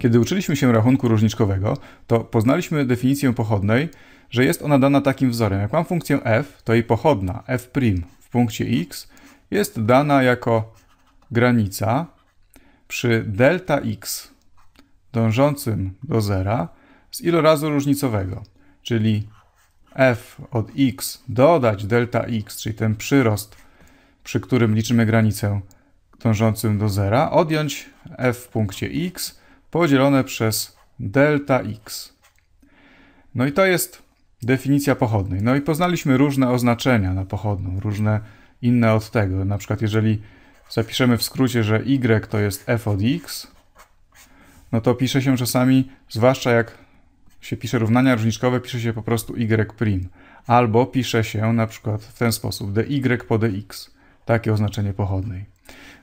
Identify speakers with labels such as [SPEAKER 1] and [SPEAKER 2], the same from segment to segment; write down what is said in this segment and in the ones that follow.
[SPEAKER 1] Kiedy uczyliśmy się rachunku różniczkowego, to poznaliśmy definicję pochodnej, że jest ona dana takim wzorem. Jak mam funkcję f, to jej pochodna f' w punkcie x jest dana jako granica przy delta x dążącym do zera z ilorazu różnicowego, czyli f od x dodać delta x, czyli ten przyrost, przy którym liczymy granicę dążącym do zera, odjąć f w punkcie x podzielone przez delta x. No i to jest definicja pochodnej. No i poznaliśmy różne oznaczenia na pochodną, różne inne od tego. Na przykład jeżeli zapiszemy w skrócie, że y to jest f od x, no to pisze się czasami, zwłaszcza jak się pisze równania różniczkowe, pisze się po prostu y'. Albo pisze się na przykład w ten sposób dy po dx. Takie oznaczenie pochodnej.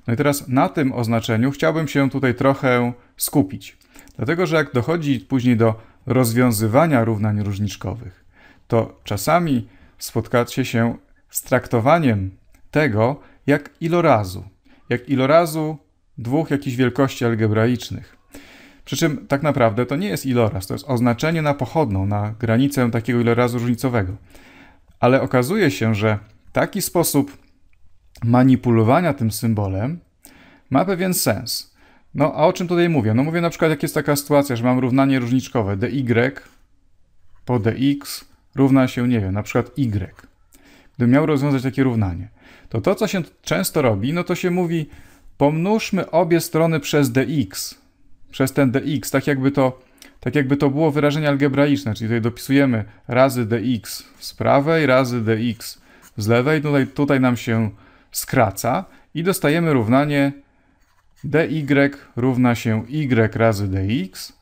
[SPEAKER 1] No i teraz na tym oznaczeniu chciałbym się tutaj trochę skupić, dlatego że jak dochodzi później do rozwiązywania równań różniczkowych, to czasami spotkacie się z traktowaniem tego, jak ilorazu, jak ilorazu dwóch jakichś wielkości algebraicznych. Przy czym tak naprawdę to nie jest iloraz, to jest oznaczenie na pochodną, na granicę takiego ilorazu różnicowego. Ale okazuje się, że taki sposób manipulowania tym symbolem ma pewien sens. No a o czym tutaj mówię? No mówię na przykład, jak jest taka sytuacja, że mam równanie różniczkowe dy po dx równa się, nie wiem, na przykład y. Gdybym miał rozwiązać takie równanie, to to, co się często robi, no to się mówi, pomnóżmy obie strony przez dx, przez ten dx, tak jakby to, tak jakby to było wyrażenie algebraiczne, czyli tutaj dopisujemy razy dx z prawej, razy dx z lewej, tutaj, tutaj nam się skraca i dostajemy równanie dy równa się y razy dx.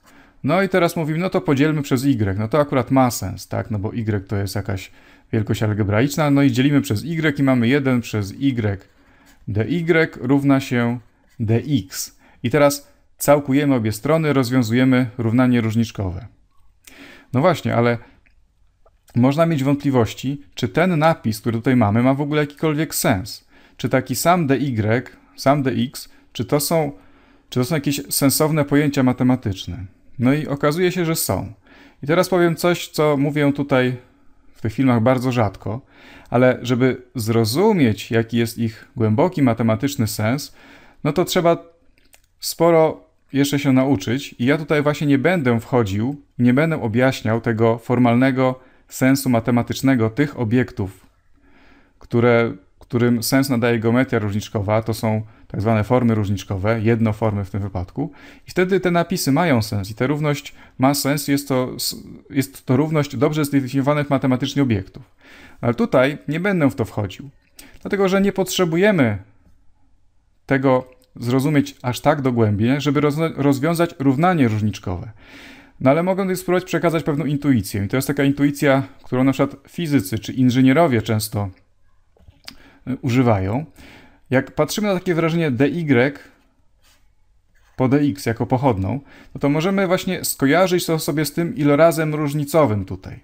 [SPEAKER 1] No i teraz mówimy, no to podzielmy przez y. No to akurat ma sens, tak? No bo y to jest jakaś wielkość algebraiczna. No i dzielimy przez y i mamy 1 przez y dy równa się dx. I teraz całkujemy obie strony, rozwiązujemy równanie różniczkowe. No właśnie, ale można mieć wątpliwości, czy ten napis, który tutaj mamy, ma w ogóle jakikolwiek sens czy taki sam dy, sam dx, czy to są, czy to są jakieś sensowne pojęcia matematyczne? No i okazuje się, że są. I teraz powiem coś, co mówię tutaj w tych filmach bardzo rzadko, ale żeby zrozumieć, jaki jest ich głęboki matematyczny sens, no to trzeba sporo jeszcze się nauczyć, i ja tutaj właśnie nie będę wchodził, nie będę objaśniał tego formalnego sensu matematycznego tych obiektów, które którym sens nadaje geometria różniczkowa, to są tak zwane formy różniczkowe, jednoformy w tym wypadku. I wtedy te napisy mają sens i ta równość ma sens, jest to, jest to równość dobrze zdefiniowanych matematycznie obiektów. Ale tutaj nie będę w to wchodził, dlatego że nie potrzebujemy tego zrozumieć aż tak dogłębnie, żeby rozwiązać równanie różniczkowe. No ale mogę spróbować przekazać pewną intuicję. I to jest taka intuicja, którą na przykład fizycy czy inżynierowie często używają. Jak patrzymy na takie wrażenie dy po dx jako pochodną, no to możemy właśnie skojarzyć to sobie z tym ilorazem różnicowym tutaj,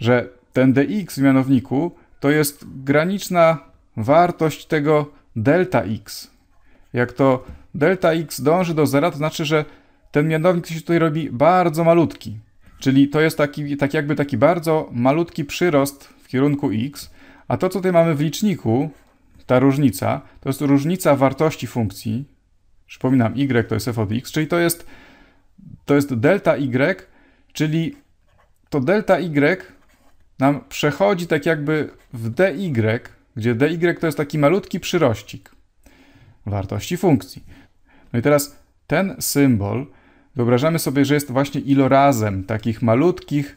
[SPEAKER 1] że ten dx w mianowniku to jest graniczna wartość tego delta x. Jak to delta x dąży do zera, to znaczy, że ten mianownik się tutaj robi bardzo malutki. Czyli to jest taki, tak jakby taki bardzo malutki przyrost w kierunku x, a to, co tutaj mamy w liczniku, ta różnica, to jest różnica wartości funkcji. Przypominam, y to jest f od x, czyli to jest, to jest delta y, czyli to delta y nam przechodzi tak jakby w dy, gdzie dy to jest taki malutki przyrościk wartości funkcji. No i teraz ten symbol wyobrażamy sobie, że jest właśnie ilorazem takich malutkich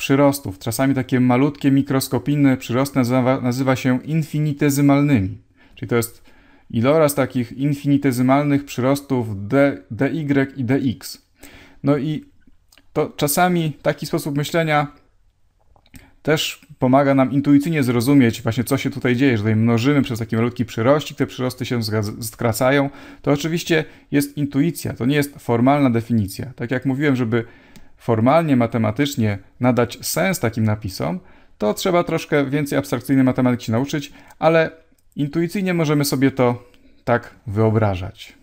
[SPEAKER 1] przyrostów. Czasami takie malutkie, mikroskopijne przyrosty nazywa, nazywa się infinitezymalnymi. Czyli to jest iloraz takich infinitezymalnych przyrostów D, dy i dx. No i to czasami taki sposób myślenia też pomaga nam intuicyjnie zrozumieć właśnie, co się tutaj dzieje, że tutaj mnożymy przez taki malutki przyrościk, te przyrosty się skracają. To oczywiście jest intuicja, to nie jest formalna definicja. Tak jak mówiłem, żeby formalnie, matematycznie nadać sens takim napisom, to trzeba troszkę więcej abstrakcyjnej matematyki nauczyć, ale intuicyjnie możemy sobie to tak wyobrażać.